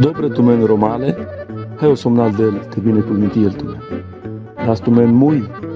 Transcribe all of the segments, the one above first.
Dobre tumen romale, heu somnal del te bine cu el tumen. Las tumen mui,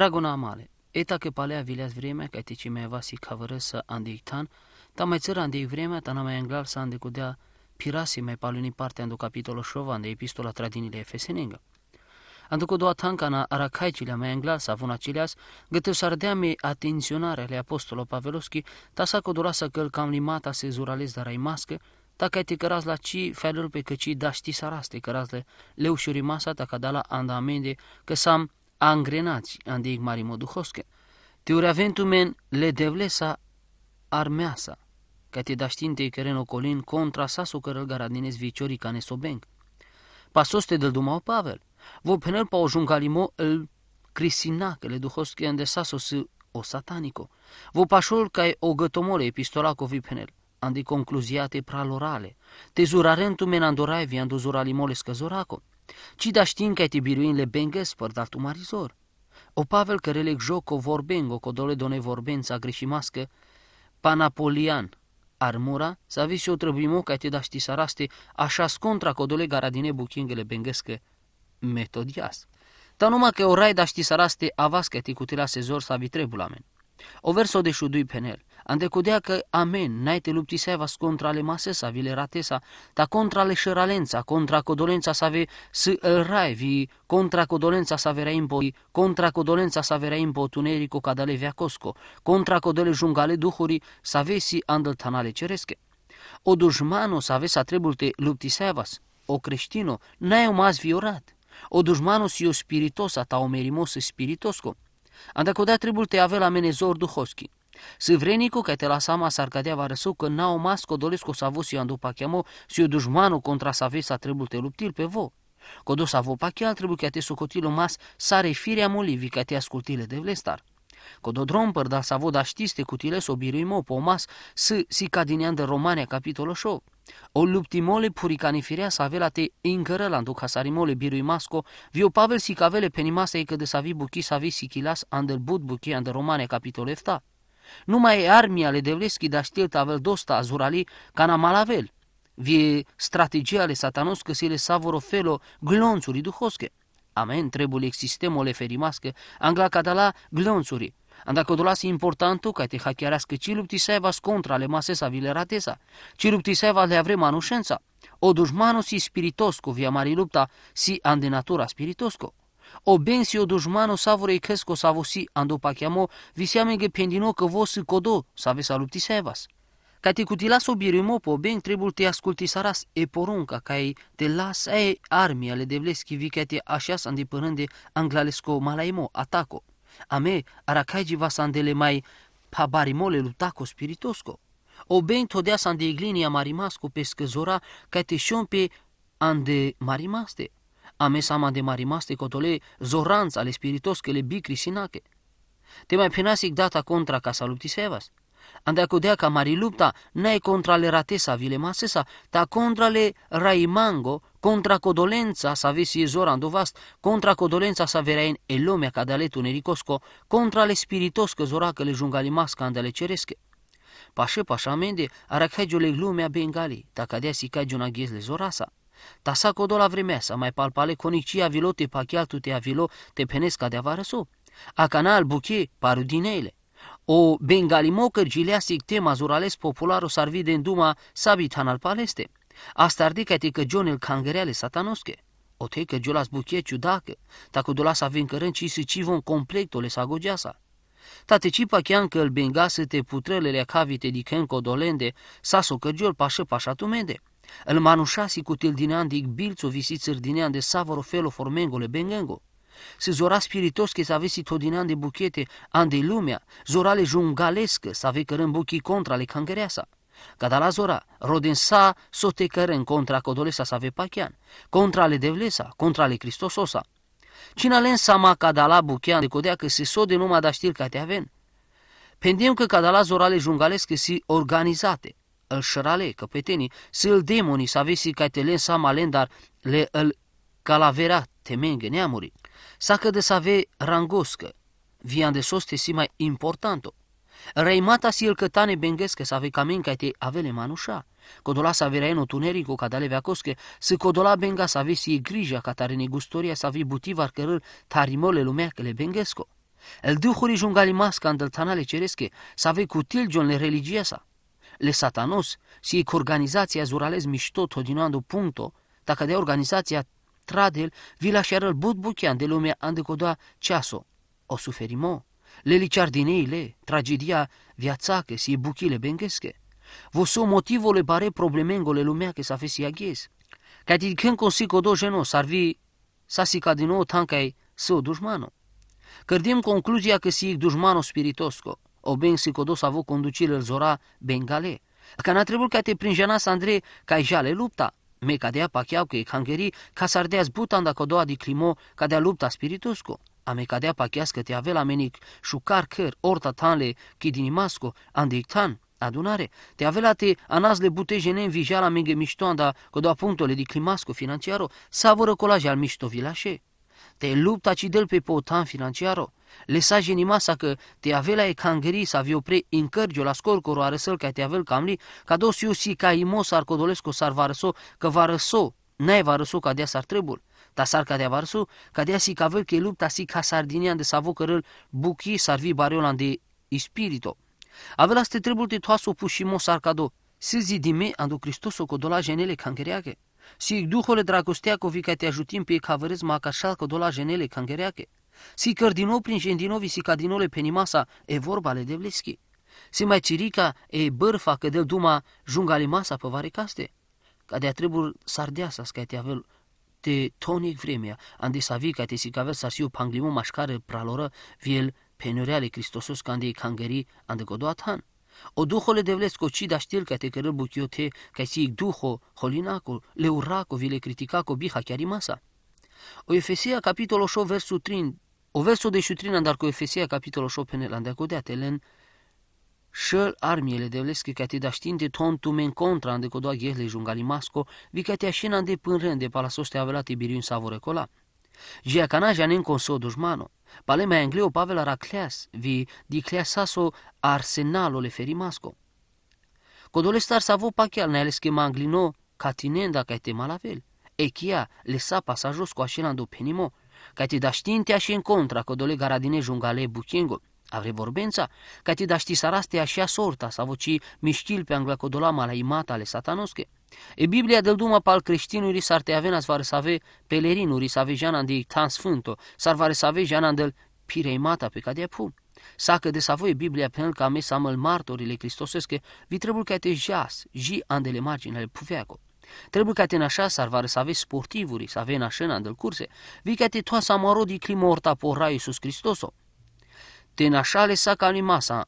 Dragona amale, eta că palea viljas vrijeme, kaj ti čime vas i kavrsa andihtan, ta mai cera andih vremea, ta nam je englal sa andikuda mai paluni partea do capitolul șova de epistola tradinile efesenenga. Anduco doa tancana aracaicile gătă s avuna dea găteu atenționare ale apostolul Paveloschi, ta s-a codura să căl cam limata se zurales dar ai mască, ta ca te căraz la ci felul pe căci da ști saraste căraz le leu masa, ta ca da la andamende că sam angrenați andig marimo duhoske. Tiuraventumen le devlesa armeasa, ca te daștinte keren ocolin contra sasu cărăl garadinez viciori ca nesobenc. Pasoste del dumau Pavel, vo penel pa o jungalimo îl crisina că le duhoske ande sasos o satanico, vo pașol ca o gătomole epistolaco vi penel andi concluziate pralorale, te zurarentumen andorai vi zuralimole scăzoraco, ci da știm kaj ti biruinile benges părdat umarizor. O Pavel joc o vorbengo codole done vorbența greșimască, panapolian, armura, să vise o trăbimo că te da ști saraste, așa scontra codole garadine buchingele bengescă, metodias. Ta numai că o rai da ști saraste avas că te cutila sezor să vi men. O verso de șudui penel. Ande andecodea că amen, naite vas contra le masesa, vile ratesa, ta contra le șeralența, contra codolența sa ve să ă, rai vi, contra codolența sa vera impo, contra codolența sa vera impo tunerico cadale veacosco, contra codele jungale duhuri, sa vesi tanale cereske. O dușmano sa vesa trebulte vas, o creștino, n-ai mas viorat. O dușmanos o spiritosa ta o merimos spiritosco. Andacodea trebulte avea la menezor duhoschi Сывренику, кај сама Саркадиа Варесу, кај Наома, скодолиско саву си анду пакемо, си дужману контра сави са требул те луптил пе во. Кодо саво пакеа требул кај те сокотило мас саре фире амоливи кај те аскултиле де влестар. Кодо дромпер да саво да штисте кутиле со бируимо по мас с си кадинян де Романе капитоло шо. O luptimole puricanifirea savelate ingărălandu casarimole birui masco, vio pavel si cavele penimase că de savi buchi savi sichilas andel bud buchi andel romane capitol efta. Numai armia le Devleschi da știelt tavel dosta a zurali ca na malavel. Vie strategia le satanos că le savoro felo glonțuri duhosche. Amen, trebuie existemo le ferimască, angla cadala glonțuri. Anda codolasi importantul ca te hachiarească ci luptisevas contra le masesa vileratesa, ci luptiseva le avre manușența. O dușmanul si spiritos cu via mari lupta si ande natura spiritosco. Obensi o dușmanu savore ikesko savosi ando pakiamo visiamenge pendino că vosi kodo save saluti sevas. Ca te cutilas obirimo po ben trebuie te asculti saras e porunca ca te las ei armi ale de devleski vicate așa să îndepărânde anglalesco malaimo ataco. Ame arakaiji vasandele mai pabarimole lutaco spiritosco. O ben todea să îndeiglinia marimasco pe scăzora ca te șompe ande marimaste ames ama de marimaste cotole, zoranț ale spiritos que le bicri sinache. Te mai penasic data contra ca sevas. Andea cu dea ca mari lupta, nae contra le ratesa vile masesa, ta contra le raimango, contra codolența sa vesi zora dovast, contra codolența sa verea în lumea ca de nericosco, contra le spiritos că zora că le jungalimasca andale ceresche. Pașe pașa mende, arakhajule lumea bengali, ta cadea si cajuna ghezle zorasa. Tasa codola vremea să mai palpale conicia vilo te pachial tu te avilo te penesca de so. A canal buche parudineile. O bengalimo cărgileasic tema zurales popularo sarvide în duma sabitan al paleste. Astardica te că Johnel cangereale satanosche. O te că jolas buche ciudacă, dacă să vin cărân ci se civon sa sagogeasa. Tate cipa chean că îl bengasă te putrelele cavite di codolende, sa socărgiol pașă tumende îl manușasi cu tildinean de igbilțo visi țârdinean de savoro felo formengole bengengo. Se zora spiritos că che o todinean de buchete ande lumea, zora le jungalescă s'ave cărân buchii contra le cangereasa. Cada la zora, rodensa sote cărân contra codolesa s'ave pachean, contra le devlesa, contra le cristososa. Cina len sama cada la buchean de codea că se sode numai da știr ca te aven. Pendem că cada la zorale jungalescă si organizate, îl șărale, căpetenii, să-l demoni, să avesi caitelen, să malendar, le îl calavera, temenge, neamuri. Să de să ave rangoscă, vian de sos si mai importanto. Reimata si el cătane bengescă, să ave camen caite avele manușa. Codola să avea eno tunerico, cadale veacosche, să codola benga să avesi grija, tare negustoria să avea butivar cărâl, tarimole lumea că le bengesco. El duhuri jungali masca în dăltanale ceresche, să avea cutil le religia sa le satanos, si organizația zurales mișto todinando puncto, dacă de organizația tradel vila șearăl buchean de lumea andecodoa ceaso. O suferimo, le liciardineile, tragedia că si buchile bengesche. Vă motivul le bare le lumea că s-a si aghez. Că ti când consigo do geno, s-ar vi s-a si ca din nou tancai său dușmano. Cărdim concluzia că si dușmano spiritosco. Obensi codos avut conducile zora bengale. Cana trebuie ca te prinjana Andrei ca jale lupta. Me cadea pacheau că e cangeri ca zbutan zbutanda codoa di climo dea lupta spiritusco. Ame cadea pachească te avea la menic șucar căr orta tanle chidinimasco andictan adunare. Te avea la te anazle jene în vijala menge miștoanda codoa punctole di climasco financiaro savoră colaj al mișto vilașe. Te lupta ci del pe potan financiaro. Le sa masa că te avea e cangeri să aveau pre încărgio la scorcoro arăsăl ca te avea camli, ca dos si ca imos ar va varăso, că varăso, n-ai varăso ca dea s-ar trebul. Ta s-ar ca dea varăso, ca dea si cavel că lupta si ca sardinian de savo cărăl buchi s-ar vi bariolan de ispirito. la ste trebul de toaso pușimos arcado, zi zidime andu codola genele cangeriache. Si duhole dragosteakovi kaj te ajutim pe kaverezma akašalko dolaženele kangerjake. Si kardinoprin žendinovi si pe nimasa e vorba le devleschi. Si mai cirica e bărfa că del duma le masa pe caste. Ca de-a treburi sardeasa skai te avel te tonic vremea, andi savi ca te si cavel o panglimu mașcare praloră viel penureale Cristosos candei cangeri ande godoat han. Oduho le devles koči da štirka te kerr bukio te, kaj si jih duho, holinako, leurako, vile criticako, biha chiar imasa. O Efesia capitolo 8 versul 3, o versul de șutrin dar cu Efesia capitolo 8 pene landako de atelen, Shëll armjele devleske ka te dashtin të ton të men kontra ndë kodoa gjehle i zhunga limasko, vi ka te ashen ande pën rënde palasos të avelate i birin savore kola. Gjekana gjanin konso dushmano. Pale me Anglio Pavel Araklias vi dikliasaso Arsenalo le ferimasko. Kodolistar savo pakial ne eleskema Anglino katinenda kaj te malavel. Ekia da lesa pasajos ko ašelando penimo, kaj te daštintia și în contra kodole garadine jungale bukengo. Avreborbența, catidashtisar astea și sorta, să voci miștil pe anglacodolam la imata ale satanosche. E Biblia del duma pal creștinului s-ar te avea avenas varesave pelerinuri avea janan de tan sfânto, s-ar varesave janan del pireimata pe cadea pun. că de savoie Biblia el ca să amăl martorile cristosesche, vi trebuie ca te jas, ji andele marginele puveaco. Trebuie ca te în așa sarvare să aveți sportivuri, să aveți în așa curse, vi ca te toa maro di clima orta por Rai Iisus Hristoso masa, și sakalimasa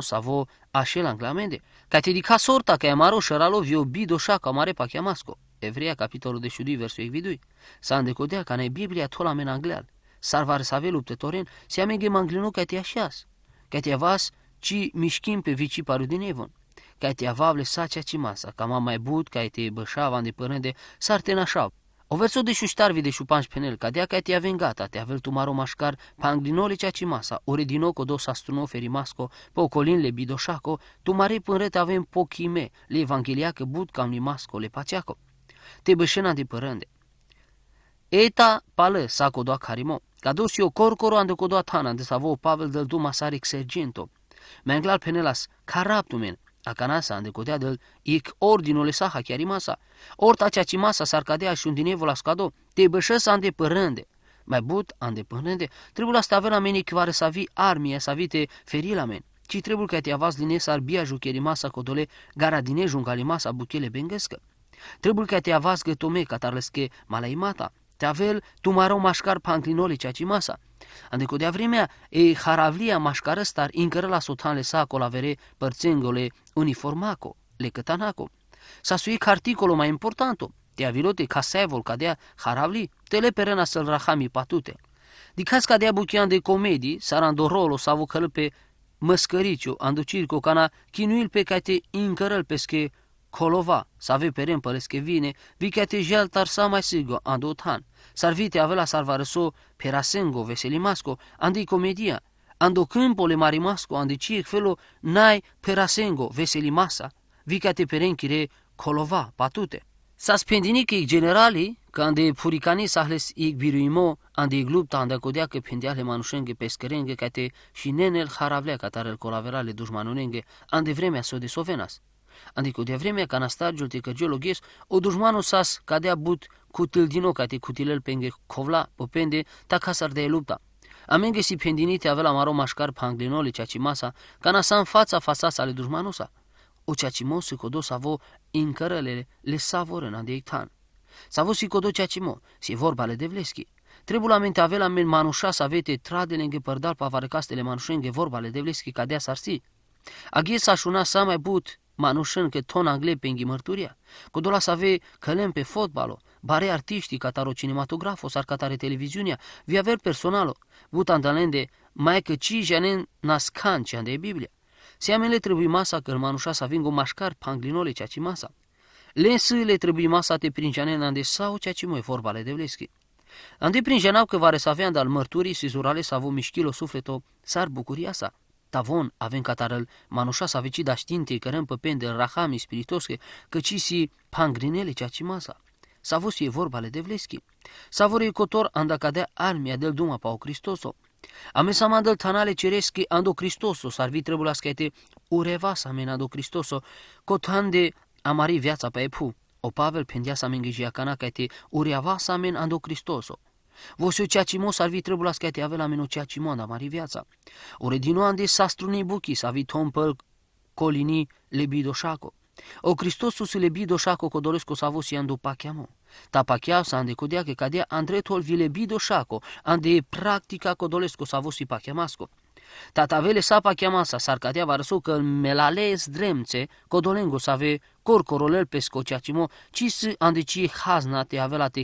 sa vo așel anglamende dica sorta e maro și sharalov yo bido ca mare pakiamasko Evreia, capitolul de șudui, versul Evidui, s-a îndecodea ca ne Biblia tola men angleal. Sarvar save luptătorin, se amenge manglinu ca te așeas, ca te avas, ci mișchim pe vici paru din evon, ca te avavle sa cea ci masa, ca mama mai bud, ca te bășava îndepărând de sartenașav. O verso de șuștar vide șupanș penel, cadea ca te aven gata, te tu maro mașcar, panglinole cea masa din oco dos astruno ferimasco, pe ocolin le bidoșaco, până rete avem pochime, le că but cam limasco, le paceaco. Te bășena de părânde. Eta pală sa codoa carimo, dus eu corcoro ande codoa tana, de savo Pavel del duma sarix sergento. Menglar penelas, caraptumen, Acanasa, îndecotea de el, ic ordinul saha chiar masa, orta cea masa s-ar cadea și un dinevo la scado, te bășă să îndepărânde. Mai but, îndepărânde, trebuie la la meni care să vii armie să vii te feri la meni. Ci trebuie că te avaz din ar bia jucheri masa codole, gara din ei jungali masa buchele bengescă. Trebuie că te avaz gătome, catarlesche malaimata. Te avel, tu marau mașcar anclinole cea masa. Adică de vremea e haravlia mașcarăstar incărăla sotanle saco la vere părțengole uniformaco, le cătanaco. Sa suic articolo mai importanto, te avilote ca sevol ca dea haravli, te le perena să-l rahami patute. Dicați ca dea buchian de comedii, s-arand sarando rolo savo călpe măscăriciu, anducirco cana, chinuil pe cate incărăl pesche kolova, sa vei peren paleskevine, vi kete žel tar sama sigo ando tan. Sarvite avela sarvareso perasengo veselimasko, andi komedia, ando mari masco, andi ciec felo nai perasengo veselimasa, vi kete peren kire kolova patute. Sa spendini ke generali, când puricani sahles ig biruimo, ande ig lupta ande codea că pendeale manușenge pescherenge cate și nenel haravlea catarel colaverale dușmanunenge, ande vremea so de sovenas. Adică de vremea canastargiul te căgeu ghes, o dușmanul sas cadea but cutil dino ca te cutilel penge covla, popende, ta casar de lupta. Amenge si pendinite avea la maro mașcar panglinole ce masa, canasa în fața sa ale dușmanul sa. O ceacimo se codos avo încărălele, le savorâna de ictan. Savo si codo ceacimo, si vorba le devleschi. Trebuie la mente avea la men manușa să avete tradele îngepărdal manușe manușenge vorba le devleschi cadea sarsi. Aghie s-așuna sa mai but manușân că ton angle penghi mărturia, cu dola să ave călem pe fotbalo, bare artiștii, cataro cinematografo, sar catare televiziunea, vi aver personalo, butan de mai că ci janen nascan ce de Biblia. Se amele trebuie masa că manușa să vingă mașcar panglinole cea ce masa. Lensă le trebuie masa te prin janen ande sau cea ce mai vorba de devleschi. Ande prin janau că va resavea al mărturii, sizurale să avu mișchilo sufleto, sar bucuria sa tavon avem catarăl, manușa s-a vecit da știinte că rămpă pende rahami spiritosche, că ci si pangrinele cea ce masa. S-a fost e vorba le devleschi. S-a vor e cotor anda cadea armia del duma pau Cristoso. Amesa mandal tanale cereschi ando Cristoso s-ar vi trebula scaite ureva sa men ando Cristoso, cotande amari viața pe epu. O Pavel pendea sa mengejia cana caite ureva sa men ando Cristoso. Voi s ar vi trebuit să te avea la meno ceacimon, am ari viața. Ore din buchi s-a avi tompăl colini lebidoșaco. O Cristosus lebidoșaco codoresco savos iando pachiamo. Ta pachea s ande îndecodea că cadea andretul vi lebidoșaco, ande practica codolesco savosi pachiamasco. Tatavele sapa chiamasa, sarcatea varso că melales dremțe, codolengo save corcorolel ci să andeci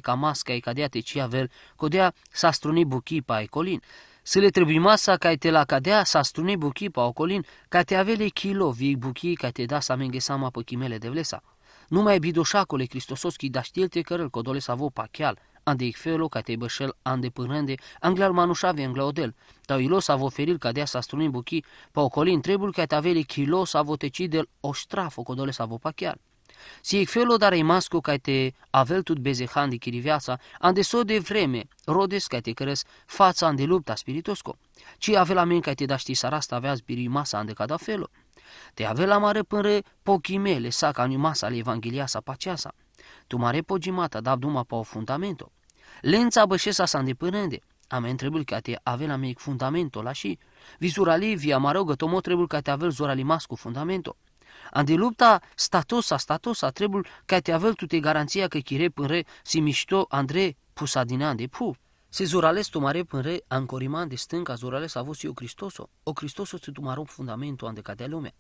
camasca e cadea te ci avea, codea s-a strunit buchipa e colin. Să le trebuie masa ca te la cadea, s-a strunit buchipa colin, ca te avele kilo vii buchi ca te da să menge sama pe chimele de vlesa. Numai bidoșacole Cristososchi da știelte cărăl codole să vă pachial, andik felo te bășel ande pânende, anglar manușave în glaudel, tau ilo sa vă feril cadea sa strunim buchi, pa ocolin trebul că taveli kilo sa vo tecidel o ștrafo codole sa vă pachial. Si ec felo dar masco ca te avel tut bezehan de chiriviața, ande so de vreme, rodes ca te cărăs fața ande lupta spiritosco, ci avel amen ca te da ști sarasta avea zbirii masa ande cada felo. Te avea la mare până pochimele sa ca masa ale evanghelia sa paceasa. Tu mare pogimata da duma pa o fundamento. Lența bășesa s-a îndepărând. Am întrebul că te avea mic fundamentul la și vizura via marogă tomo trebuie că te avea zora fundamentul. fundamento. de lupta statosa, statosa, trebuie că te avea tu te garanția că chire până si mișto andre pusa din de pu. Se zorales stumare până ancoriman de stânca s a și o Cristoso. O Cristoso te tumarop fundamentul ande ca de lumea.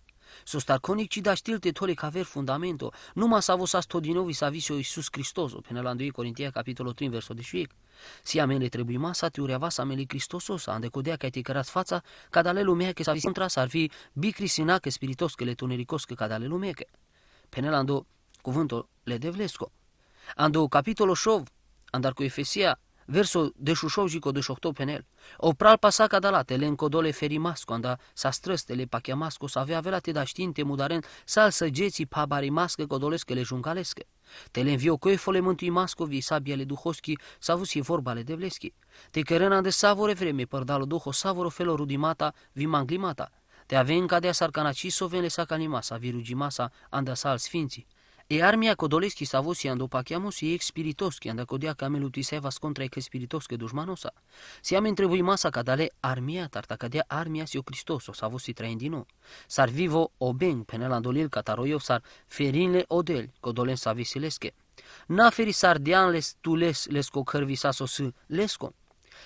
Sostarkonik ci da tole ca ver fundamento, numas avos astodinovi savisio Iisus o până la 2 Corintia, capitolul 3, versul 18. Si amene trebuie masa, tiureava sa amele Cristosos, andecodea ca te cărați fața, dale lumea că savis contra s-ar fi bicrisina că spiritos că le tunericos că dale lumea că. Până la cuvântul le devlesco. Ando, capitolul șov, andar cu Efesia, verso de Xuxóxico de șocto Penel, o pral pasá cadalate, le încodole ferimas, anda sa străstele pachemasco, sa avea velate da știinte mudaren, al săgeții pabarimască, codolescă le jungalescă. Te le învio coefole mântui sabia le duhoschi, sa și vorba de devleschi. Te cărâna de savore vreme, părdalo duho savoro felor rudimata, manglimata. Te avem sovenle sarcanacisovele sacanimasa, virugimasa, andasal sfinții. E armija sa vosi ando andopakjamo si ek spiritovski, anda kod ja ti se vas kontra ek spiritovske dužmanosa. Si am intrebui masa cadale armia tarta kadea armia si o Kristoso sa vos i Sar vivo obeng penel andolil katarojov sar ferinle odel kodolen sa visileske. Na feri sardian les tules les kokhërvi sa sos leskom.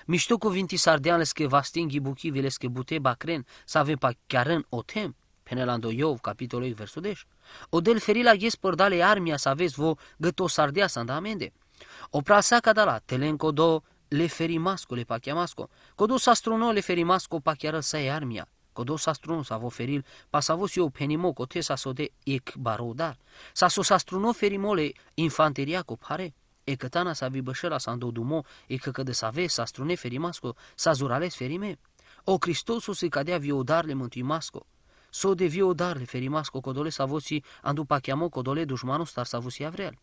Mișto cuvinti sardeanles că va buchivi buchiviles bute bacren, sa avem pa chiar în otem, penelando Iov, capitolul 8, versul 10. O Odel ferila dale armia să aveți vo găto sardea să da, amende. O prasa cadala, telenco do le ferimasco le pachiamasco. Codo sa struno le ferimasco sa să armia. Codo sa struno sa vo feril, pa sa vos eu penimo cote sa sode ec barodar. Sa so sa struno ferimole infanteria cu pare. E cătana sa vibășela sa îndodumo, e că de save, sa strune ferimasco, sa zurales ferime. O Cristosul se cadea viodarle mântuimasco so codole udarle ferimas kokodole savoci andu pakiamo codole dușmanul star savusi avreal.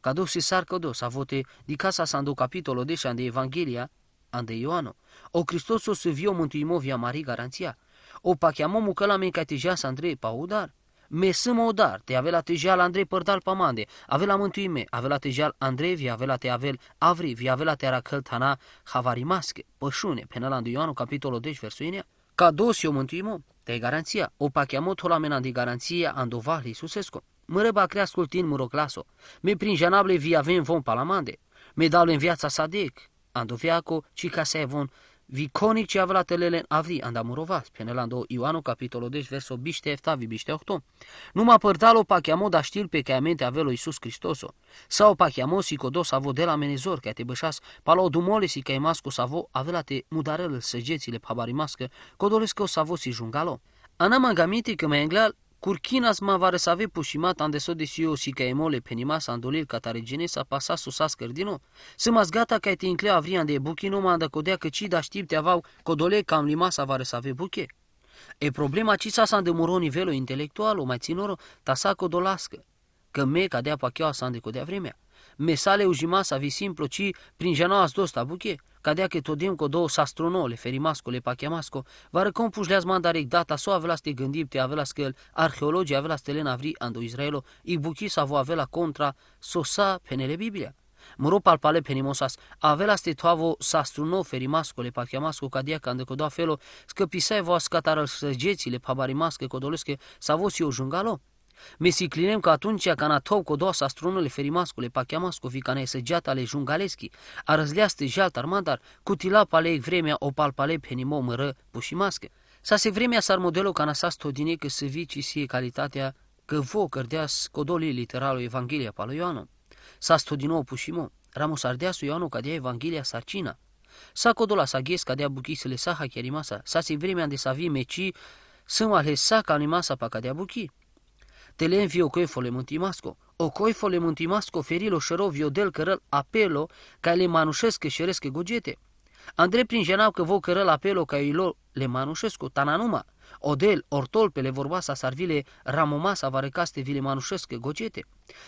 Cadou si sarcodo vote, di casa andu capitolo de ande Evanghelia, ande Ioano, o Cristoso se vio mântuimo via Marie garanția, o pachiamo mei ca tejea să Andrei paudar, mesăm odar, te avea la la Andrei părdal mande, avea la mântuime, avea la la Andrei, via avea la te avel avri, via avea la te aracăl tana havarimasche, pășune, penal andu Ioano, capitolul 10, deci, versuinea, ca dos o mântuimo, de garanția. O pachiamo tola mena de garanția andova Iisusescu. Mără bacrea ascultin muroclaso. Me prin janable vi avem von palamande. Me dau în viața sadec. Andoviaco, ci ca se von Viconic ce avla telele avri, andamurova, penelando Ioanu, capitolul 10, deci verso biște vi biște 8. Numa părtalo pa pachiamo da știl pe cheamente avelo Iisus Hristos Sau pa chiamo si codos avo de la menezor, că te bășas, pa la odumole si caimas cu savo avela te mudarel săgețile pabarimască, codolescă o savo si jungalo. Ana mangamiti că mai englal Curquinas Mavares ave puximat ande so desiosi ca emole penimas andolir catarigine sa pasa susas să sâmas gata ca te inclea avrian de nu manda codea că ci da știpte avau codole cam limas avares ave buche. E problema ci sa s-a îndemuro nivelul intelectual, o mai ținoro, ta sa codolască, că me cadea pachioa sa îndecodea vremea mesale sa vi simplu, ci prin genoas dosta buche, cadea că todim cu două sastronole, ferimasco, le pachemasco, vară cum pușleaz mandarec data so avelas te gândim, te avelas că el, arheologii avelas te lena vri, ando Israelo, i buchi sa vo avela contra, sosa penele Biblia. Mro palpale penimosas, avelas te toavo strunou ferimasco le pachiamasco cadia cande doa felo, scăpisai vo scatară săgețile pabarimască codolescă, sa vosi o jungalo. Mesiclinem că atunci cana cu doasa strunele ferimascule pacheamascovi cane săgeat ale jungaleschi, răzleaste jalt armandar, tila ale vremea o palpale pe henimo mără pușimască. Sa se vremea sar modelul canasas stodine că se vici sie calitatea că vă cărdeas codolii literalul Evanghelia Ioanu. Sa stodinou pușimo, ramos ardeasu Ioanu dea Evanghelia sarcina. Sa codola sa ghes dea buchisele saha chiarimasa, sa se vremea de sa mecii, sunt sâma sa ca animasa pa dea buchii telenvio coi fole mântimasco, O coi fole muntimasco ferilo șerovio del cărăl apelo ca le manușesc și rescă gogete. Andrei prin genau că vă cărăl apelo ca lor le manușescu tananuma. Odel, ortolpele vorbasa sarvile ramomasa varecaste vile manușesc gogete.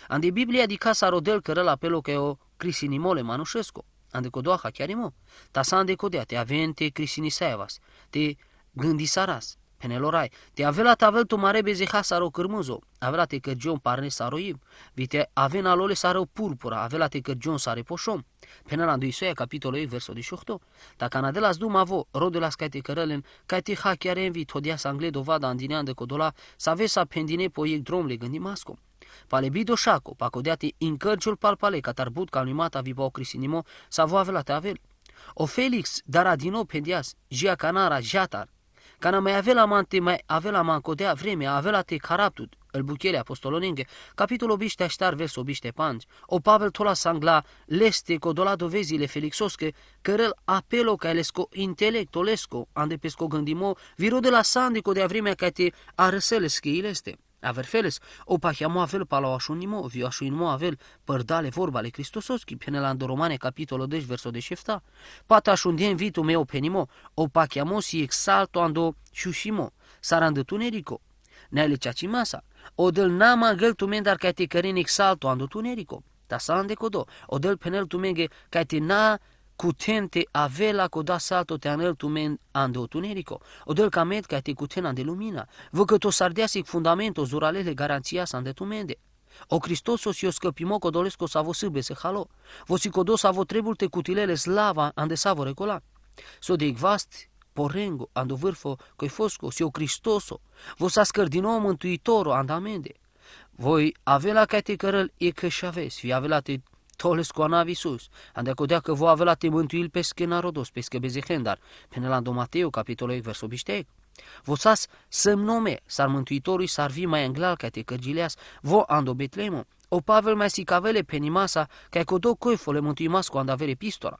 Ande Biblia di casa rodel cărăl apelo ca o crisinimole manușescu. Ande codoaha chiar imo. Ta sa ande codea te avente crisinisaevas, te gândisaras. Penelorai, te avela tavel tu marebe zeha saro cârmânzo, avela te cărgion parne saro ib, vite alole lole saro purpura, avela te cărgion sare poșom. Penela du isoia capitolul verso de șuhto. Ta canadelas du mavo, rode las te cărălen, ca te ha chiar envi, todia angle dovada andinean de codola, sa sa pendine poiec drom le gândi masco. Palebido șaco, pacodeate încărciul palpale, catarbut calmimata vibao crisinimo, sa voavela te avel. O Felix, dar adino pedias, gia canara, jatar, Cana mai avea la mante, mai avea la mancodea vremea, avea la te caraptut, îl buchele apostoloninge capitolul obiște aștar vers obiște panci, o Pavel tola sangla, leste codola dovezile felixosche, cărăl apelo ca elesco intelectolesco, andepesco gândimo, viru de la sandico de vremea ca te arăsele este. Averfeles, mo avel palaoașunimo, mo avel, părdale vorba ale Cristososchi, la Andoromane, capitolul 10, verso de șefta. dien vitu meu penimo, mo si exalto ando șușimo, sarandă tunerico. Neale o del nama găl tumen dar te cărin exalto ando tunerico. Tasan de codo, del penel ca te na cutente avela da salto te anăltumen ande o del camet ca te cuten ande lumina, vă că to sardeasic fundamento zuralele garanția sa ande tumende. O si o scăpimo codolesco sa vă sâbe se halo, vă si codo să vă te cutilele slava ande sa vă recola. So de igvast porengo ando vârfo coi fosco si o Cristoso, vă sa scărdino mântuitoro andamende. Voi avea la cate cărăl e că și aveți, avea la te toles cu anavi sus, ande acodea că voi avea la mântuil pe schena rodos, pe dar până la Domateu, capitolul versul bișteic. Vosas sem nome, sar mântuitorui sar vi mai înglal ca te cărgileas, vo ando betlemo, o pavel mai sicavele nimasa, ca codo coifole mântuimas cu andavere pistora.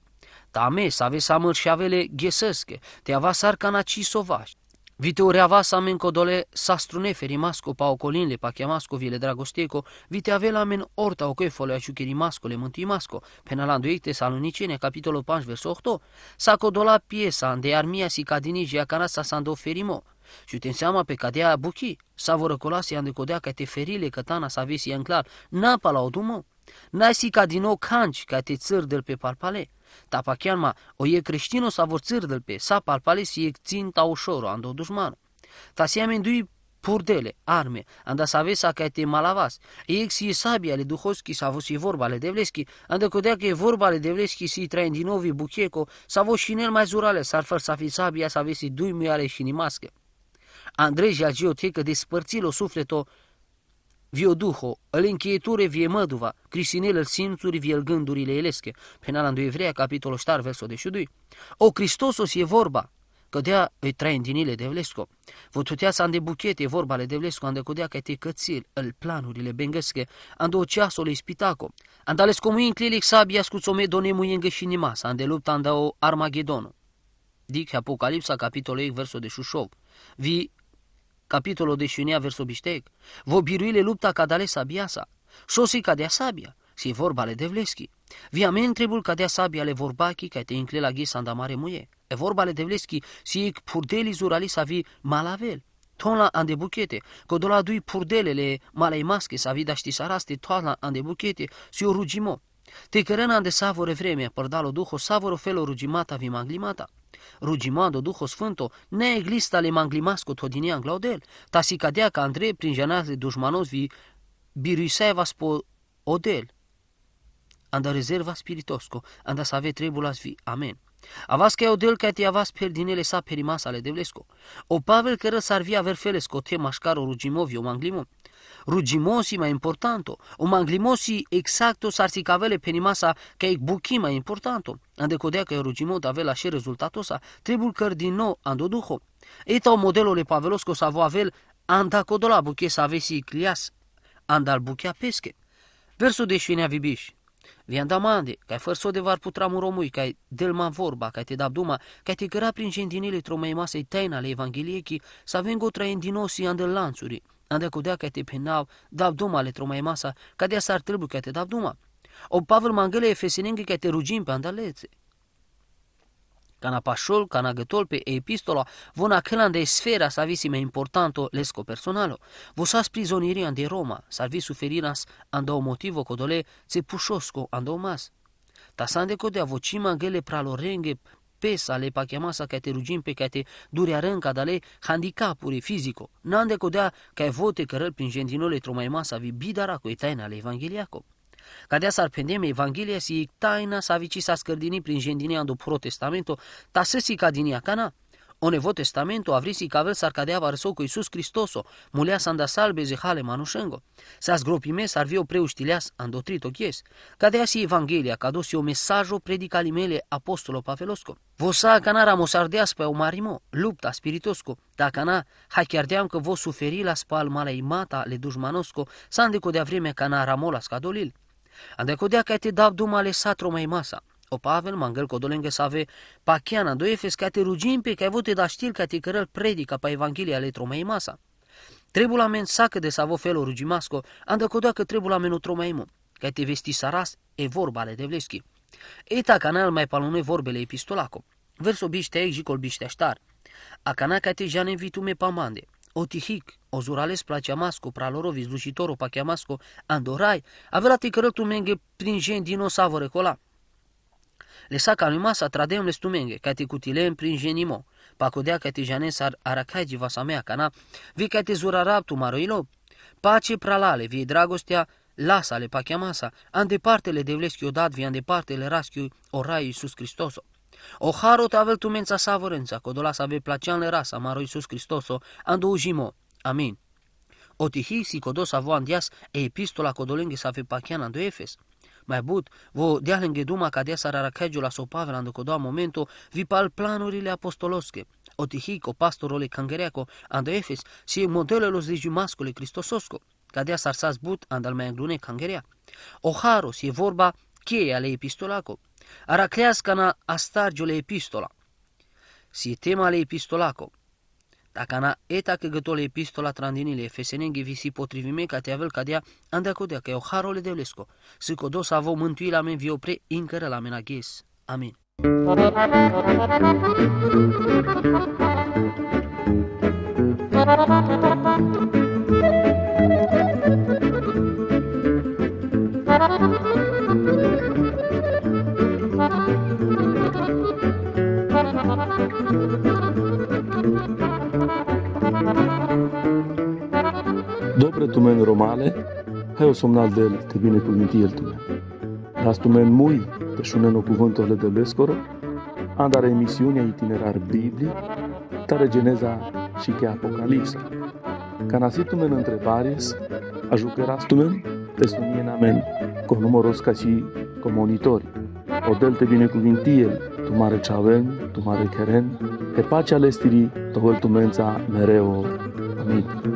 Tame, s samăr și avele ghesăsche, te avasar naci cisovaș, Vite Viteoreava sa men codole sa strune ferimasco pa ocolinle pa chiamasco vile dragosteco, vite avela men orta o chefole aciucherimasco le mântuimasco, penalando ecte salonicene, capitolul 5, verso 8, sa codola piesa de armia si cadinigi gea canasta sa ferimo, și te seama pe cadea buchi, sa voră colase ande codea ca te ferile cătana sa vesi în clar, pa la o dumă, n-ai si ca din nou canci ca te de pe parpale, ta pa o oie creștino sa vorțârdăl pe, sa palpale si e ținta ușoro, ando dușmanu. Ta si amendui purdele, arme, anda savesa ca te malavas. Ex si sabia ale duhoski sa vosi vorba ale devleski, anda codea că e vorba ale devleski si train din novi bucheco, sa vos șinel mai zurale, s-ar făr sa fi sabia sa vesi dui miare și nimască. Andrei și agiotecă despărțilo sufleto duho, îl încheieture vie măduva, îl simțuri îl gândurile elesche. penal în Evreia, capitolul ștar, versul de șudui. O Cristosos e vorba, cădea îi dinile de vlesco. Votutea să de buchete vorbale de vlesco, ande codea că te cățil, îl planurile am de o ceasul îi spitaco. de ales comu inclilic sabia scuțome donemu muiengă și de luptă, am de o armagedonu. Dic Apocalipsa, capitolul 8, versul de șușov. Vi capitolul de șunea versobistec, vă biruile lupta cadale sabiasa, șosi cadea sabia, si vorbale de vleschi. trebuie ca cadea sabia le vorbachi, ca te încle la ghis mare muie. E vorba de devleschi si ec purdeli zurali vi malavel. Tonla ande buchete, codola dui purdelele malei masche, savi da daști saraste, toala ande buchete, si o rugimo. Te cărăna de savore vreme, părdalo duho, savoro felo rugimata maglimata. Rugimando Duhul Sfânto, ne eglista le manglimasco todinia în glaudel, ta si cadea ca Andrei prin janazle dușmanos vi biruiseva po odel. Anda rezerva spiritosco, anda ave trebulas vi. Amen. Avas că odel ca te avas perdinele sa perimas ale devlesco. O Pavel că s-ar via verfelesco te mașcaro rugimovi o manglimo. Rugimosi mai importanto, o manglimosi exacto sarsicavele penimasa pe nimasa ca e buchi mai importanto. Ande codea că rugimot avea și rezultatul sa, trebuie că din nou andoduho. Eta o modelul pavelos că o să avel anda codola buche să avesi clias, andal buchea pesche. Versul de șvinea vibiși. Vianda mande, ai fărso de var putra că ai delma vorba, ai te dab duma, ai te căra prin centinele tromei masei taina ale Evangheliei, să avem gotra endinosi andel lanțuri, Anda kudea te pinav, dau duma le de emasa, ar trebui că te dau duma. O Pavel mangele că te rugim pe andalețe. Cana pașol, cana gătol pe epistola, vona achelan de sfera savisime importanto lesco personalo. s-a prizoniria de Roma, salvi suferiras anda o motivo codole, se pușosco anda o mas. Tasande codea vocima angele pralorenge pesale pa chemasa ca te rugim pe ca te durea rânca dale handicapuri fizico. Nande codea ca vote cărăl prin gentinole mai masa vi bidara cu taina ale Evangheliaco. Cadea s-ar pendeme Evanghelia si taina sa vici sa scărdini prin gendinea ando protestamento, ta săsi ca din cana, o nevo testamentu avrisi kavel sarkadea varsoko Isus Kristoso, mulias anda salbeze hale manushengo. Sas gropimes arvio preuštilias andotrito kies. Kadeas i Evangelia o mesajo mele apostolo Pavelosco. Vosa canara mosardeas pe o marimo, lupta spiritosco, hai chiar deam că vos suferi la spal mala imata le dușmanosco, s-a de vreme canara molas cadolil. Andecodea că te dab dumale satro mai masa. O opaven, mangal kodolenga save te rugim pe, rugimpe ai vote da știl te cărăl predica pa Evanghelia le tromei masa. men sacă de savo felul rugimasco, andă codoa că trebulamen mu, kai te vesti saras e vorba ale devleschi. Eta canal mai palune vorbele epistolaco, verso biște ec jicol biște aștar, acana te jane vitume pamande, placea masco, praloro vizlușitoro pachea masco, andorai, avea la ticărătul menge prin gen din o savă recola stumenge, Леса ма сатрадем лестуменге, кати кутилем принженимо. Пакодя кати жанес ар аракайджи mea cana, vi zura raptu maroilo, pace pralale, vie dragostea, an departe le devleschi odat, vie andepartele raschiu orai Iisus Hristoso. O te avel tu mența savorența, codola să ve placean le rasa, maro Iisus Hristoso, andoužimo. Amin. O tihi si codosa voandias e epistola codolenghe să ave pachean andu Efes. Mai vo dealinge duma cadea sararacaggio la sopavera ando codoa momento vi pal planurile apostolosche. Otihico, pastorole cangereaco, ando Efes, si modelos de jumascole cristososco. Cadea sarsas but andal mai înglune cangerea. O si e vorba cheie ale epistolaco. Aracleascana astargiole epistola. Si tema ale epistolaco. Dacă ana eta că gătole epistola trandinile efesenenghi visi potrivime ca te avel cadea andacodea că eu harole de lesco. Sicodo sa vo mântui la men viopre incără la mena ghes. Amin. Thank you. Dobre tu men romale, o somnal del te bine cuvântiel tu meni. Dar tu men mui, te șuneno le de lescoro, andare emisiunea itinerar biblic, tare geneza și che apocalipsa. Ca nasitumen întrebares, te sunien amen, cu numărul ca și comunitori. O del te el, tu mare ceaven, tu mare cheren, e pacea lestirii, tohăl tumența mereu. Amin.